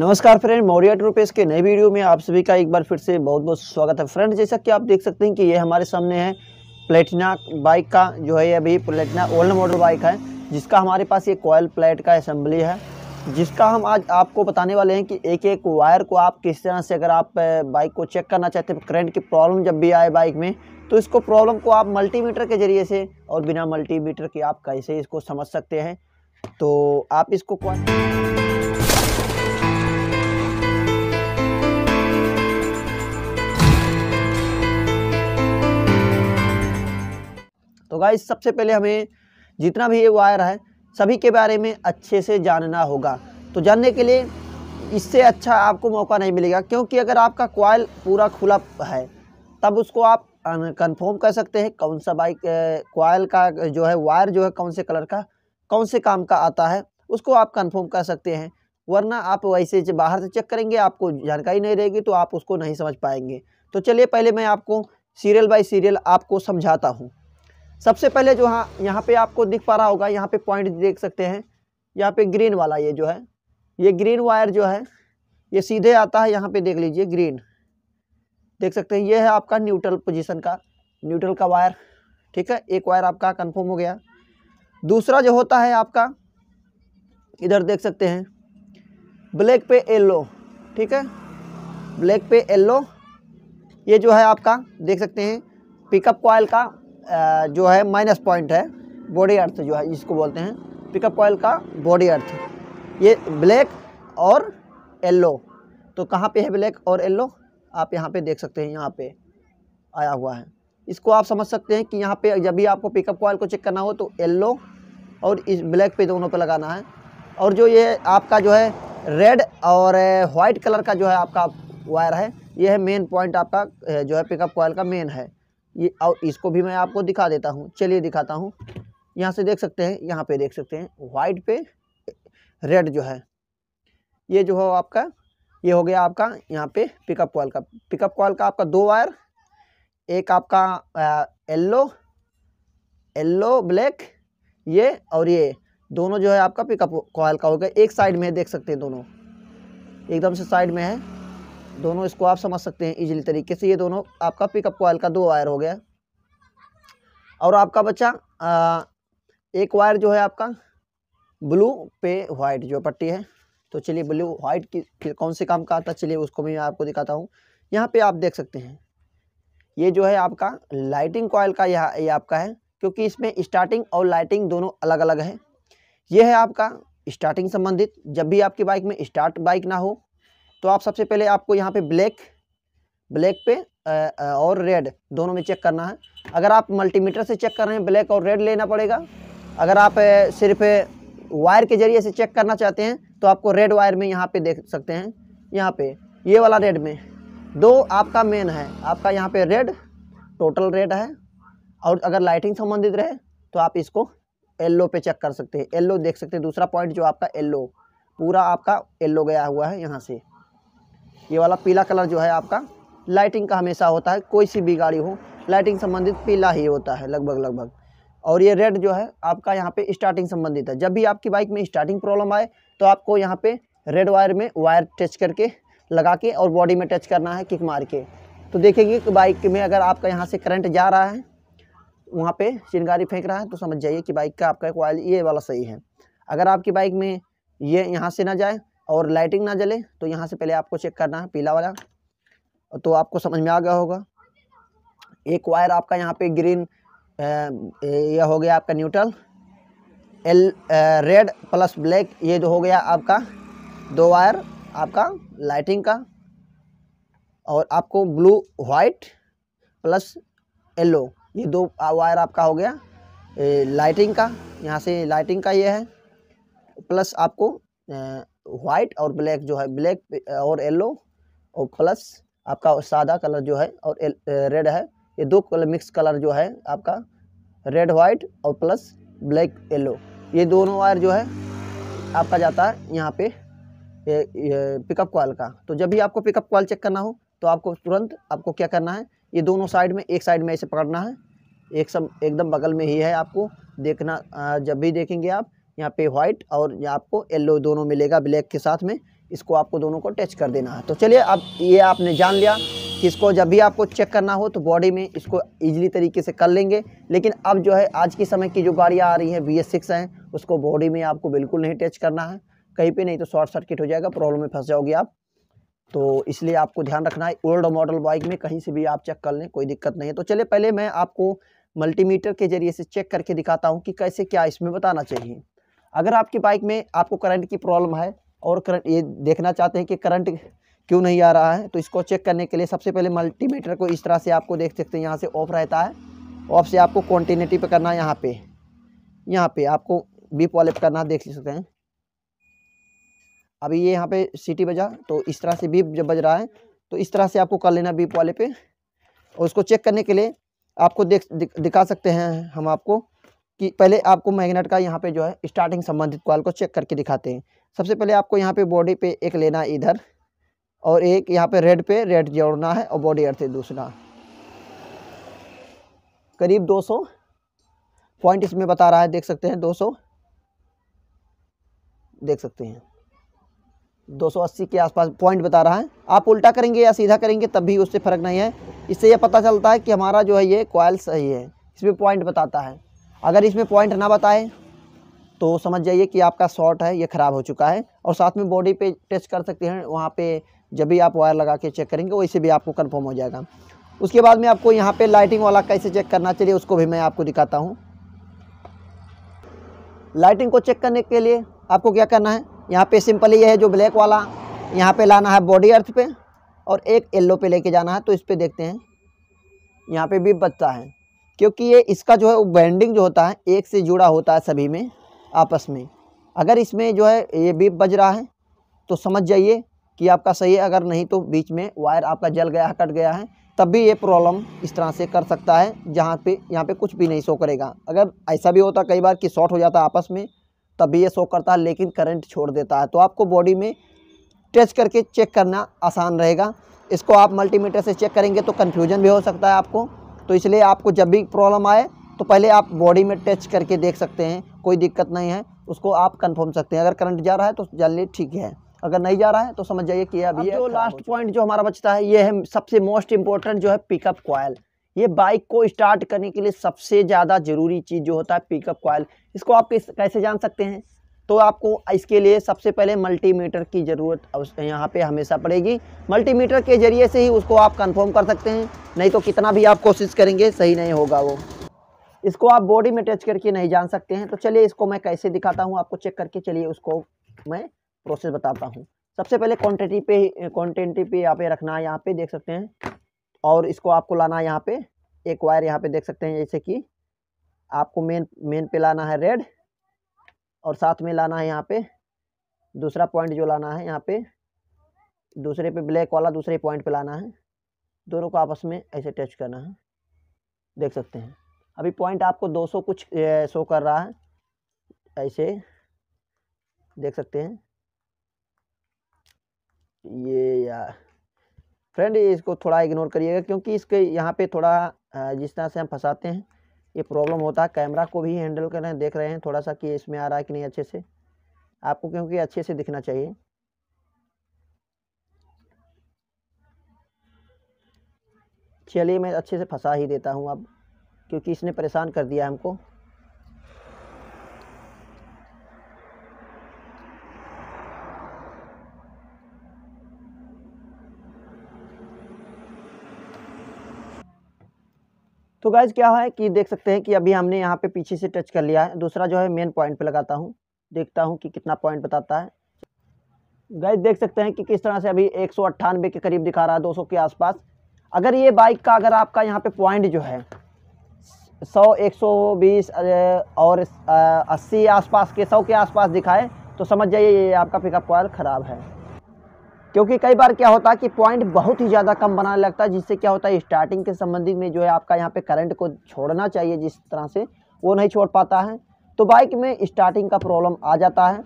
नमस्कार फ्रेंड मौर्या ट्रोपेस के नए वीडियो में आप सभी का एक बार फिर से बहुत बहुत स्वागत है फ्रेंड जैसा कि आप देख सकते हैं कि ये हमारे सामने है प्लेटिना बाइक का जो है अभी प्लेटिना ओल्ड मॉडल बाइक है जिसका हमारे पास ये कोयल प्लेट का असम्बली है जिसका हम आज आपको बताने वाले हैं कि एक एक वायर को आप किस तरह से अगर आप बाइक को चेक करना चाहते हैं करंट की प्रॉब्लम जब भी आए बाइक में तो इसको प्रॉब्लम को आप मल्टीमीटर के ज़रिए से और बिना मल्टीमीटर के आप कैसे इसको समझ सकते हैं तो आप इसको तो गाय सबसे पहले हमें जितना भी ये वायर है सभी के बारे में अच्छे से जानना होगा तो जानने के लिए इससे अच्छा आपको मौका नहीं मिलेगा क्योंकि अगर आपका कॉयल पूरा खुला है तब उसको आप कंफर्म कर सकते हैं कौन सा बाइक कॉयल का जो है वायर जो है कौन से कलर का कौन से काम का आता है उसको आप कंफर्म कर सकते हैं वरना आप वैसे बाहर से चेक करेंगे आपको जानकारी नहीं रहेगी तो आप उसको नहीं समझ पाएंगे तो चलिए पहले मैं आपको सीरियल बाई सीरियल आपको समझाता हूँ सबसे पहले जो हाँ यहाँ पे आपको दिख पा रहा होगा यहाँ पे पॉइंट देख सकते हैं यहाँ पे ग्रीन वाला ये जो है ये ग्रीन वायर जो है ये सीधे आता है यहाँ पे देख लीजिए ग्रीन देख सकते हैं ये है आपका न्यूट्रल पोजीशन का न्यूट्रल का वायर ठीक है एक वायर आपका कन्फर्म हो गया दूसरा जो होता है आपका इधर देख सकते हैं ब्लैक पे येल्लो ठीक है ब्लैक पे येल्लो ये जो है आपका देख सकते हैं पिकअप कॉयल का जो है माइनस पॉइंट है बॉडी अर्थ जो है जिसको बोलते हैं पिकअप कॉयल का बॉडी अर्थ ये ब्लैक और येल्लो तो कहाँ पे है ब्लैक और येल्लो आप यहाँ पे देख सकते हैं यहाँ पे आया हुआ है इसको आप समझ सकते हैं कि यहाँ पे जब भी आपको पिकअप कॉयल को चेक करना हो तो येल्लो और इस ब्लैक पे दोनों पे लगाना है और जो ये आपका जो है रेड और वाइट कलर का जो है आपका वायर है ये है मेन पॉइंट आपका जो है पिकअप कॉयल का मेन है ये और इसको भी मैं आपको दिखा देता हूँ चलिए दिखाता हूँ यहाँ से देख सकते हैं यहाँ पे देख सकते हैं वाइट पे रेड जो है ये जो हो आपका ये हो गया आपका यहाँ पे पिकअप कॉल का पिकअप कॉल का आपका दो वायर एक आपका येल्लो येल्लो ब्लैक ये और ये दोनों जो है आपका पिकअप कॉल का हो गया एक साइड में देख सकते हैं दोनों एकदम से साइड में है दोनों इसको आप समझ सकते हैं इजीली तरीके से ये दोनों आपका पिकअप कॉयल का दो वायर हो गया और आपका बच्चा आ, एक वायर जो है आपका ब्लू पे वाइट जो पट्टी है तो चलिए ब्लू वाइट की कौन से काम का आता है चलिए उसको मैं आपको दिखाता हूँ यहाँ पे आप देख सकते हैं ये जो है आपका लाइटिंग कॉयल का यह ये आपका है क्योंकि इसमें स्टार्टिंग और लाइटिंग दोनों अलग अलग है ये है आपका स्टार्टिंग संबंधित जब भी आपकी बाइक में स्टार्ट बाइक ना हो तो आप सबसे पहले आपको यहाँ पे ब्लैक ब्लैक पे और रेड दोनों में चेक करना है अगर आप मल्टीमीटर से चेक कर रहे हैं ब्लैक और रेड लेना पड़ेगा अगर आप सिर्फ वायर के ज़रिए से चेक करना चाहते हैं तो आपको रेड वायर में यहाँ पे देख सकते हैं यहाँ पे ये वाला रेड में दो आपका मेन है आपका यहाँ पे रेड टोटल रेड है और अगर लाइटिंग संबंधित रहे तो आप इसको येल्लो पे चेक कर सकते हैं येल्लो देख सकते हैं दूसरा पॉइंट जो आपका येल्लो पूरा आपका येल्लो गया हुआ है यहाँ से ये वाला पीला कलर जो है आपका लाइटिंग का हमेशा होता है कोई सी भी गाड़ी हो लाइटिंग संबंधित पीला ही होता है लगभग लगभग और ये रेड जो है आपका यहाँ पे स्टार्टिंग संबंधित है जब भी आपकी बाइक में स्टार्टिंग प्रॉब्लम आए तो आपको यहाँ पे रेड वायर में वायर टच करके लगा के और बॉडी में टच करना है किक मार के तो देखेंगे कि बाइक में अगर आपका यहाँ से करंट जा रहा है वहाँ पे चिनगारी फेंक रहा है तो समझ जाइए कि बाइक का आपका एक वायर ये वाला सही है अगर आपकी बाइक में ये यहाँ से ना जाए और लाइटिंग ना जले तो यहाँ से पहले आपको चेक करना है पीला वाला तो आपको समझ में आ गया होगा एक वायर आपका यहाँ पे ग्रीन यह हो गया आपका neutral L red plus black ये जो हो गया आपका दो वायर आपका लाइटिंग का और आपको ब्लू वाइट प्लस येलो ये दो वायर आपका हो गया ए, लाइटिंग का यहाँ से लाइटिंग का ये है प्लस आपको ए, वाइट और ब्लैक जो है ब्लैक और येलो और प्लस आपका सादा कलर जो है और रेड है ये दो कलर मिक्स कलर जो है आपका रेड वाइट और प्लस ब्लैक येलो ये दोनों वायर जो है आपका जाता है यहाँ पे पिकअप कॉल का तो जब भी आपको पिकअप कॉल चेक करना हो तो आपको तुरंत आपको क्या करना है ये दोनों साइड में एक साइड में ऐसे पकड़ना है एक सब एकदम बगल में ही है आपको देखना जब भी देखेंगे आप यहाँ पे वाइट और यहाँ आपको येल्लो दोनों मिलेगा ब्लैक के साथ में इसको आपको दोनों को टच कर देना है तो चलिए अब ये आपने जान लिया कि इसको जब भी आपको चेक करना हो तो बॉडी में इसको ईजिली तरीके से कर लेंगे लेकिन अब जो है आज के समय की जो गाड़ियाँ आ रही हैं बी एस सिक्स हैं उसको बॉडी में आपको बिल्कुल नहीं टच करना है कहीं पर नहीं तो शॉर्ट सर्किट हो जाएगा प्रॉब्लम में फंस जाओगे आप तो इसलिए आपको ध्यान रखना है ओल्ड मॉडल बाइक में कहीं से भी आप चेक कर लें कोई दिक्कत नहीं है तो चलिए पहले मैं आपको मल्टीमीटर के ज़रिए से चेक करके दिखाता हूँ कि कैसे क्या इसमें बताना चाहिए अगर आपकी बाइक में आपको करंट की प्रॉब्लम है और करंट ये देखना चाहते हैं कि करंट क्यों नहीं आ रहा है तो इसको चेक करने के लिए सबसे पहले मल्टीमीटर को इस तरह से आपको देख सकते हैं यहाँ से ऑफ रहता है ऑफ से आपको कॉन्टीन्यूटी पर करना है यहाँ पर यहाँ पर आपको बीप वाले पे करना देख सकते हैं अभी ये यहाँ पे सीटी बजा तो इस तरह से बीप जब बज रहा है तो इस तरह से आपको कर लेना बीप वाले पे और उसको चेक करने के लिए आपको देख दिखा सकते हैं हम आपको कि पहले आपको मैग्नेट का यहाँ पे जो है स्टार्टिंग संबंधित कॉल को चेक करके दिखाते हैं सबसे पहले आपको यहाँ पे बॉडी पे एक लेना इधर और एक यहाँ पे रेड पे रेड जोड़ना है और बॉडी अर्थ दूसरा करीब 200 पॉइंट इसमें बता रहा है देख सकते हैं 200 देख सकते हैं 280 के आसपास पॉइंट बता रहा है आप उल्टा करेंगे या सीधा करेंगे तब भी उससे फ़र्क नहीं है इससे यह पता चलता है कि हमारा जो है ये कॉयल सही है इसमें पॉइंट बताता है अगर इसमें पॉइंट ना बताए तो समझ जाइए कि आपका शॉर्ट है ये ख़राब हो चुका है और साथ में बॉडी पे टेस्ट कर सकते हैं वहाँ पे जब भी आप वायर लगा के चेक करेंगे वैसे भी आपको कंफर्म हो जाएगा उसके बाद में आपको यहाँ पे लाइटिंग वाला कैसे चेक करना चाहिए उसको भी मैं आपको दिखाता हूँ लाइटिंग को चेक करने के लिए आपको क्या करना है यहाँ पे सिंपली ये है जो ब्लैक वाला यहाँ पे लाना है बॉडी अर्थ पे और एक येल्लो पे लेके जाना है तो इस पर देखते हैं यहाँ पे भी बचता है क्योंकि ये इसका जो है वो बैंडिंग जो होता है एक से जुड़ा होता है सभी में आपस में अगर इसमें जो है ये बीप बज रहा है तो समझ जाइए कि आपका सही है अगर नहीं तो बीच में वायर आपका जल गया है कट गया है तब भी ये प्रॉब्लम इस तरह से कर सकता है जहाँ पे यहाँ पे कुछ भी नहीं शो करेगा अगर ऐसा भी होता कई बार कि शॉर्ट हो जाता है आपस में तब भी ये शो करता है लेकिन करंट छोड़ देता है तो आपको बॉडी में टच करके चेक करना आसान रहेगा इसको आप मल्टीमीटर से चेक करेंगे तो कन्फ्यूजन भी हो सकता है आपको तो इसलिए आपको जब भी प्रॉब्लम आए तो पहले आप बॉडी में टच करके देख सकते हैं कोई दिक्कत नहीं है उसको आप कन्फर्म सकते हैं अगर करंट जा रहा है तो जान ठीक है अगर नहीं जा रहा है तो समझ जाइए कि अभी जो लास्ट पॉइंट जो हमारा बचता है ये है सबसे मोस्ट इम्पोर्टेंट जो है पिकअप कॉयल ये बाइक को स्टार्ट करने के लिए सबसे ज़्यादा ज़रूरी चीज़ जो होता है पिकअप कॉयल इसको आप कैसे जान सकते हैं तो आपको इसके लिए सबसे पहले मल्टीमीटर की ज़रूरत यहाँ पे हमेशा पड़ेगी मल्टीमीटर के ज़रिए से ही उसको आप कंफर्म कर सकते हैं नहीं तो कितना भी आप कोशिश करेंगे सही नहीं होगा वो इसको आप बॉडी में टच करके नहीं जान सकते हैं तो चलिए इसको मैं कैसे दिखाता हूँ आपको चेक करके चलिए उसको मैं प्रोसेस बताता हूँ सबसे पहले क्वान्टिटी पे क्वान्टिटी पे यहाँ पे रखना है यहाँ पे देख सकते हैं और इसको आपको लाना है यहाँ पे एक वायर यहाँ पे देख सकते हैं जैसे कि आपको मेन मेन पे लाना है रेड और साथ में लाना है यहाँ पे दूसरा पॉइंट जो लाना है यहाँ पे दूसरे पे ब्लैक वाला दूसरे पॉइंट पे लाना है दोनों को आपस में ऐसे टच करना है देख सकते हैं अभी पॉइंट आपको 200 कुछ शो कर रहा है ऐसे देख सकते हैं ये यार फ्रेंड इसको थोड़ा इग्नोर करिएगा क्योंकि इसके यहाँ पे थोड़ा जिस तरह से हम फंसाते हैं ये प्रॉब्लम होता है कैमरा को भी हैंडल कर रहे हैं देख रहे हैं थोड़ा सा कि इसमें आ रहा है कि नहीं अच्छे से आपको क्योंकि अच्छे से दिखना चाहिए चलिए मैं अच्छे से फंसा ही देता हूँ अब क्योंकि इसने परेशान कर दिया हमको तो गैज क्या है कि देख सकते हैं कि अभी हमने यहाँ पे पीछे से टच कर लिया है दूसरा जो है मेन पॉइंट पे लगाता हूँ देखता हूँ कि कितना पॉइंट बताता है गैज देख सकते हैं कि किस तरह से अभी एक के करीब दिखा रहा है दो के आसपास अगर ये बाइक का अगर आपका यहाँ पे पॉइंट जो है सौ एक सौ बीस और अस्सी आसपास के सौ के आसपास दिखाए तो समझ जाइए ये आपका पिकअप कॉयल ख़राब है क्योंकि कई बार क्या होता है कि पॉइंट बहुत ही ज़्यादा कम बनाने लगता है जिससे क्या होता है स्टार्टिंग के संबंधित में जो है आपका यहाँ पे करंट को छोड़ना चाहिए जिस तरह से वो नहीं छोड़ पाता है तो बाइक में स्टार्टिंग का प्रॉब्लम आ जाता है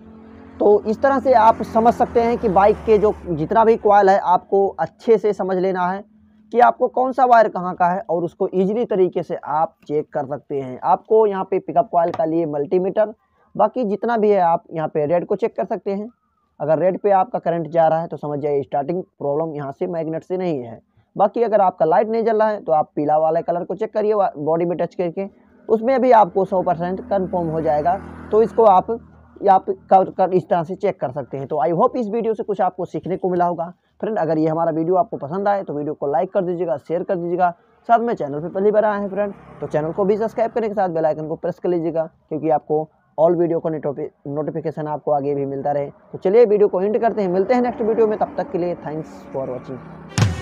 तो इस तरह से आप समझ सकते हैं कि बाइक के जो जितना भी कॉयल है आपको अच्छे से समझ लेना है कि आपको कौन सा वायर कहाँ का है और उसको ईजिली तरीके से आप चेक कर सकते हैं आपको यहाँ पर पिकअप कॉयल का लिए मल्टीमीटर बाकी जितना भी है आप यहाँ पर रेड को चेक कर सकते हैं अगर रेड पे आपका करंट जा रहा है तो समझ जाइए स्टार्टिंग प्रॉब्लम यहाँ से मैग्नेट से नहीं है बाकी अगर आपका लाइट नहीं जल रहा है तो आप पीला वाला कलर को चेक करिए बॉडी में टच करके उसमें भी आपको सौ परसेंट कन्फर्म हो जाएगा तो इसको आप या कर, कर इस तरह से चेक कर सकते हैं तो आई होप इस वीडियो से कुछ आपको सीखने को मिला होगा फ्रेंड अगर ये हमारा वीडियो आपको पसंद आए तो वीडियो को लाइक कर दीजिएगा शेयर कर दीजिएगा साथ में चैनल पर पहली बार आए हैं फ्रेंड तो चैनल को भी सब्सक्राइब करने के साथ बेलाइकन को प्रेस कर लीजिएगा क्योंकि आपको ऑल वीडियो का नोटिफिकेशन आपको आगे भी मिलता रहे तो चलिए वीडियो को एंड करते हैं मिलते हैं नेक्स्ट वीडियो में तब तक के लिए थैंक्स फॉर वॉचिंग